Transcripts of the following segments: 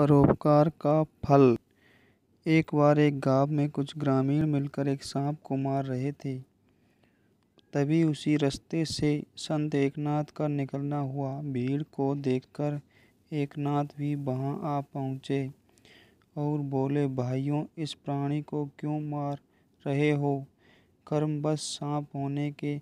परोपकार का फल एक बार एक गांव में कुछ ग्रामीण मिलकर एक सांप को मार रहे थे तभी उसी रास्ते से संत एकनाथ का निकलना हुआ भीड़ को देखकर एकनाथ भी वहां आ पहुंचे और बोले भाइयों इस प्राणी को क्यों मार रहे हो कर्म बस सांप होने के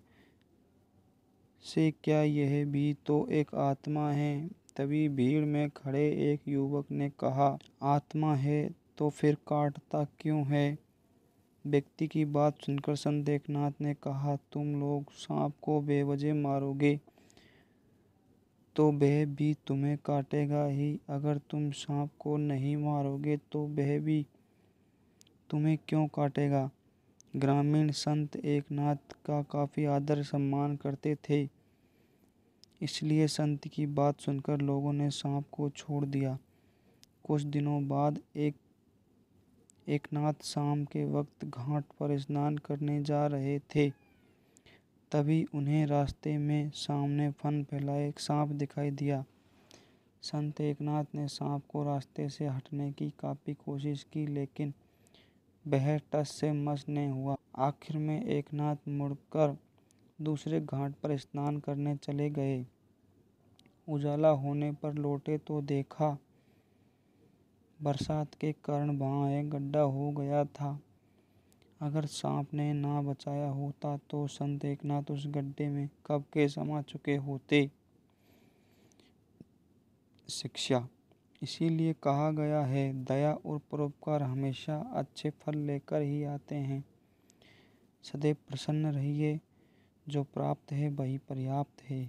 से क्या यह भी तो एक आत्मा है तभी भीड़ में खड़े एक युवक ने कहा, आत्मा है तो फिर काटता क्यों है? व्यक्ति की बात सुनकर नाथ ने कहा, तुम लोग सांप को बेवजह मारोगे तो वह भी तुम्हें काटेगा ही। अगर तुम सांप को नहीं मारोगे तो वह भी तुम्हें क्यों काटेगा? ग्रामीण संत एकनाथ का काफ़ी आदर सम्मान करते थे इसलिए संत की बात सुनकर लोगों ने सांप को छोड़ दिया कुछ दिनों बाद एक नाथ शाम के वक्त घाट पर स्नान करने जा रहे थे तभी उन्हें रास्ते में सामने फन फैलाए एक सांप दिखाई दिया संत एकनाथ ने सांप को रास्ते से हटने की काफ़ी कोशिश की लेकिन वह टस से मस नहीं हुआ आखिर में एकनाथ मुड़कर दूसरे घाट पर स्नान करने चले गए उजाला होने पर लौटे तो देखा बरसात के कारण वहाँ एक गड्ढा हो गया था अगर सांप ने ना बचाया होता तो संत एक नाथ तो उस गड्ढे में कब के समा चुके होते शिक्षा इसीलिए कहा गया है दया और परोपकार हमेशा अच्छे फल लेकर ही आते हैं सदैव प्रसन्न रहिए जो प्राप्त है वही पर्याप्त है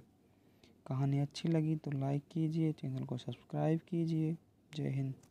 कहानी अच्छी लगी तो लाइक कीजिए चैनल को सब्सक्राइब कीजिए जय हिंद